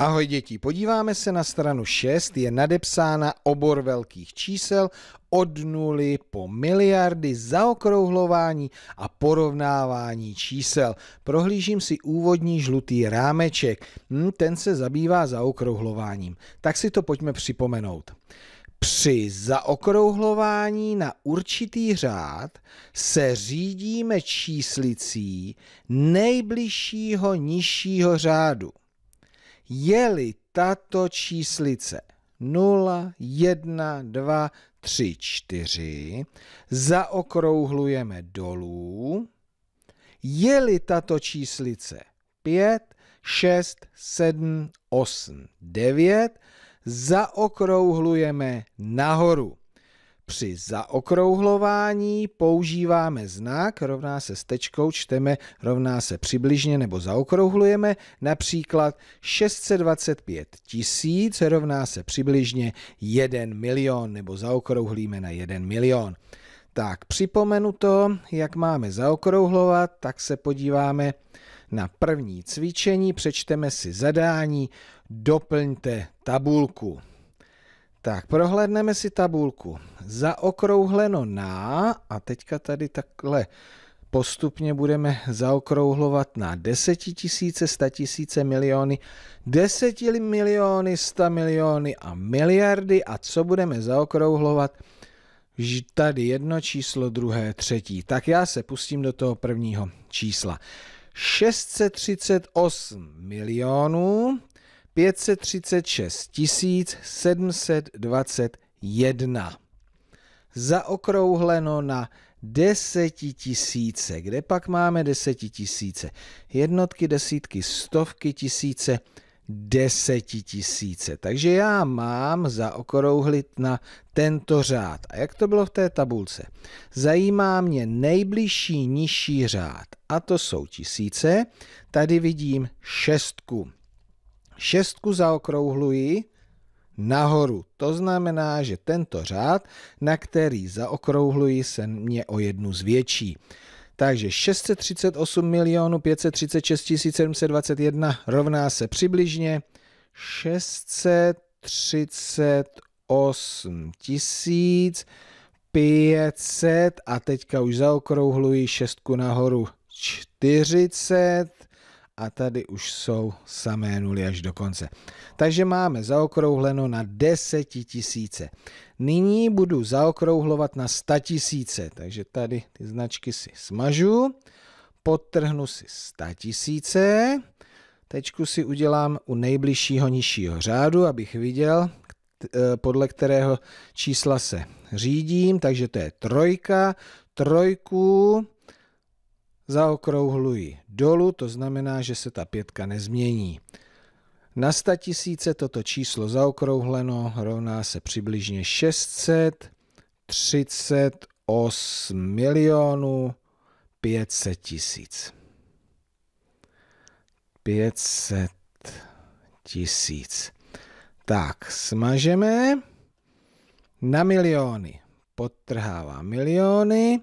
Ahoj děti, podíváme se na stranu 6, je nadepsána obor velkých čísel od nuly po miliardy zaokrouhlování a porovnávání čísel. Prohlížím si úvodní žlutý rámeček, hm, ten se zabývá zaokrouhlováním. Tak si to pojďme připomenout. Při zaokrouhlování na určitý řád se řídíme číslicí nejbližšího nižšího řádu. Je-li tato číslice 0, 1, 2, 3, 4, zaokrouhlujeme dolů. Je-li tato číslice 5, 6, 7, 8, 9, zaokrouhlujeme nahoru. Při zaokrouhlování používáme znak, rovná se s tečkou, čteme, rovná se přibližně nebo zaokrouhlujeme, například 625 tisíc rovná se přibližně 1 milion nebo zaokrouhlíme na 1 milion. Tak připomenu to, jak máme zaokrouhlovat, tak se podíváme na první cvičení, přečteme si zadání, doplňte tabulku. Tak, prohlédneme si tabulku. Zaokrouhleno na, a teďka tady takhle postupně budeme zaokrouhlovat na desetitisíce, statisíce, miliony, desetily miliony, sta miliony a miliardy a co budeme zaokrouhlovat? Tady jedno číslo, druhé, třetí. Tak já se pustím do toho prvního čísla. 638 milionů 536 721. Zaokrouhleno na desetitisíce. Kde pak máme desetitisíce? Jednotky, desítky, stovky, tisíce, desetitisíce. Takže já mám zaokrouhlit na tento řád. A jak to bylo v té tabulce? Zajímá mě nejbližší nižší řád. A to jsou tisíce. Tady vidím šestku šestku zaokrouhluji nahoru. To znamená, že tento řád, na který zaokrouhluji, se mě o jednu zvětší. Takže 638 milionů 536 721 rovná se přibližně 638 tisíc 500 a teďka už zaokrouhluji šestku nahoru 40 a tady už jsou samé nuly až do konce. Takže máme zaokrouhleno na tisíce. Nyní budu zaokrouhlovat na tisíce. takže tady ty značky si smažu, podtrhnu si tisíce. tečku si udělám u nejbližšího nižšího řádu, abych viděl, eh, podle kterého čísla se řídím, takže to je trojka, trojku, zaokrouhluji dolů, to znamená, že se ta pětka nezmění. Na 100 000 toto číslo zaokrouhleno rovná se přibližně 638 milionů 500 tisíc. 500 tisíc. Tak, smažeme na miliony. Podtrhává miliony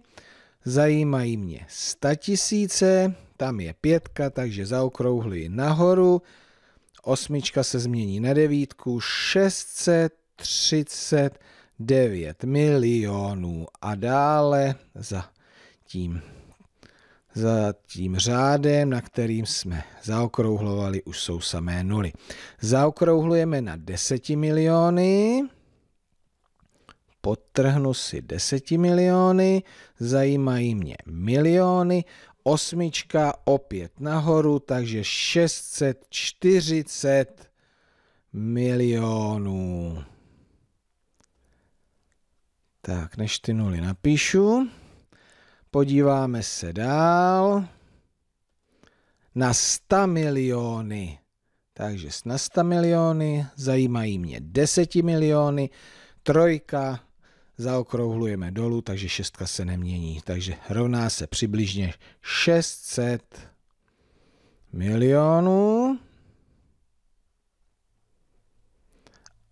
zajímají mě 100 tisíce, tam je pětka, takže zaokrouhluji nahoru, osmička se změní na devítku, 639 milionů a dále za tím, za tím řádem, na kterým jsme zaokrouhlovali, už jsou samé nuly. Zaokrouhlujeme na 10 miliony, Potrhnu si deseti miliony, zajímají mě miliony, osmička opět nahoru, takže 640 milionů. Tak, než ty nuly napíšu, podíváme se dál na 100 miliony. Takže na 100 miliony, zajímají mě 10 miliony, trojka, zaokrouhlujeme dolů, takže šestka se nemění. Takže rovná se přibližně 600 milionů.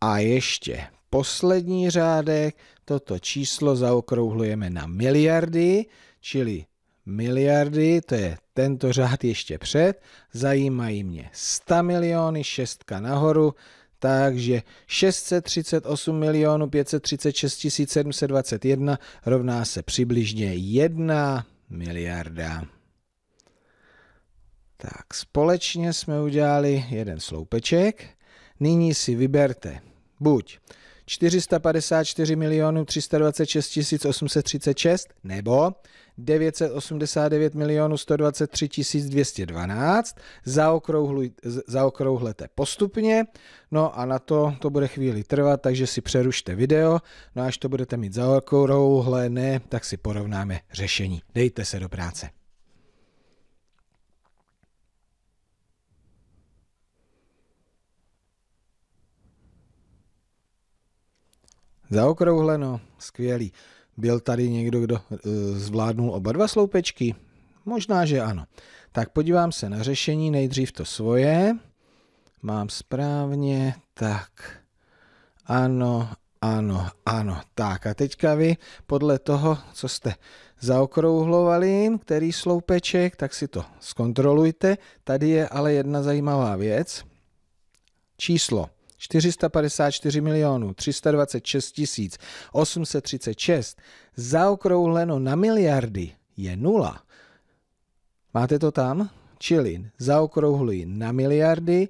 A ještě poslední řádek, toto číslo zaokrouhlujeme na miliardy, čili miliardy, to je tento řád ještě před, zajímají mě 100 miliony, šestka nahoru, takže 638 milionů 536 721 rovná se přibližně 1 miliarda. Tak společně jsme udělali jeden sloupeček. Nyní si vyberte buď 454 milionů 326 836 nebo 989 milionů 123 212, zaokrouhlete postupně, no a na to to bude chvíli trvat, takže si přerušte video, no až to budete mít zaokrouhlené, tak si porovnáme řešení. Dejte se do práce. Zaokrouhleno, skvělý. Byl tady někdo, kdo eh, zvládnul oba dva sloupečky? Možná, že ano. Tak podívám se na řešení, nejdřív to svoje. Mám správně, tak ano, ano, ano. Tak a teďka vy podle toho, co jste zaokrouhlovali, který sloupeček, tak si to zkontrolujte. Tady je ale jedna zajímavá věc. Číslo 454 milionů 326 tisíc 836 zaokrouhleno na miliardy je nula. Máte to tam? Čili zaokrouhluji na miliardy,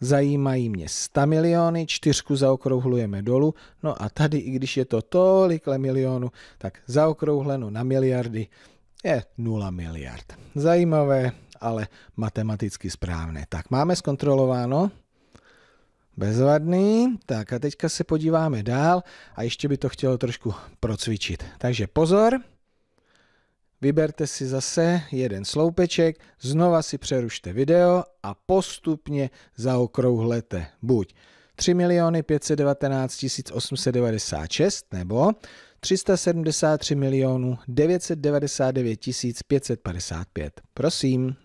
zajímají mě 100 miliony, čtyřku zaokrouhlujeme dolů, no a tady, i když je to tolikle milionů, tak zaokrouhleno na miliardy je 0 miliard. Zajímavé, ale matematicky správné. Tak máme zkontrolováno. Bezvadný. Tak a teďka se podíváme dál a ještě by to chtělo trošku procvičit. Takže pozor. Vyberte si zase jeden sloupeček, znova si přerušte video a postupně zaokrouhlete buď 3 519 896 nebo 373 999 555. Prosím.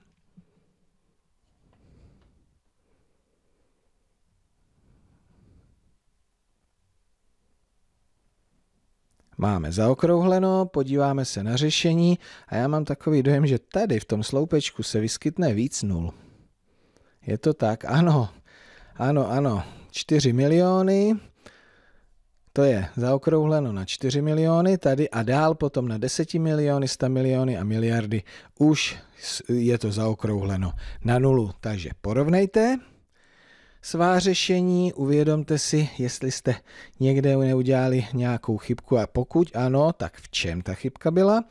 máme zaokrouhleno, podíváme se na řešení a já mám takový dojem, že tady v tom sloupečku se vyskytne víc nul. Je to tak? Ano, ano, ano. 4 miliony, to je zaokrouhleno na 4 miliony tady a dál potom na 10 miliony, 100 miliony a miliardy. Už je to zaokrouhleno na nulu. Takže porovnejte svá řešení, uvědomte si, jestli jste někde neudělali nějakou chybku a pokud ano, tak v čem ta chybka byla.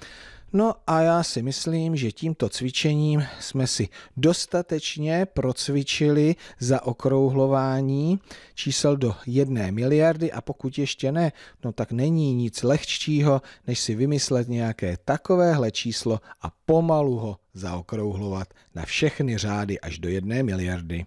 No a já si myslím, že tímto cvičením jsme si dostatečně procvičili zaokrouhlování čísel do jedné miliardy a pokud ještě ne, no tak není nic lehčího, než si vymyslet nějaké takovéhle číslo a pomalu ho zaokrouhlovat na všechny řády až do jedné miliardy.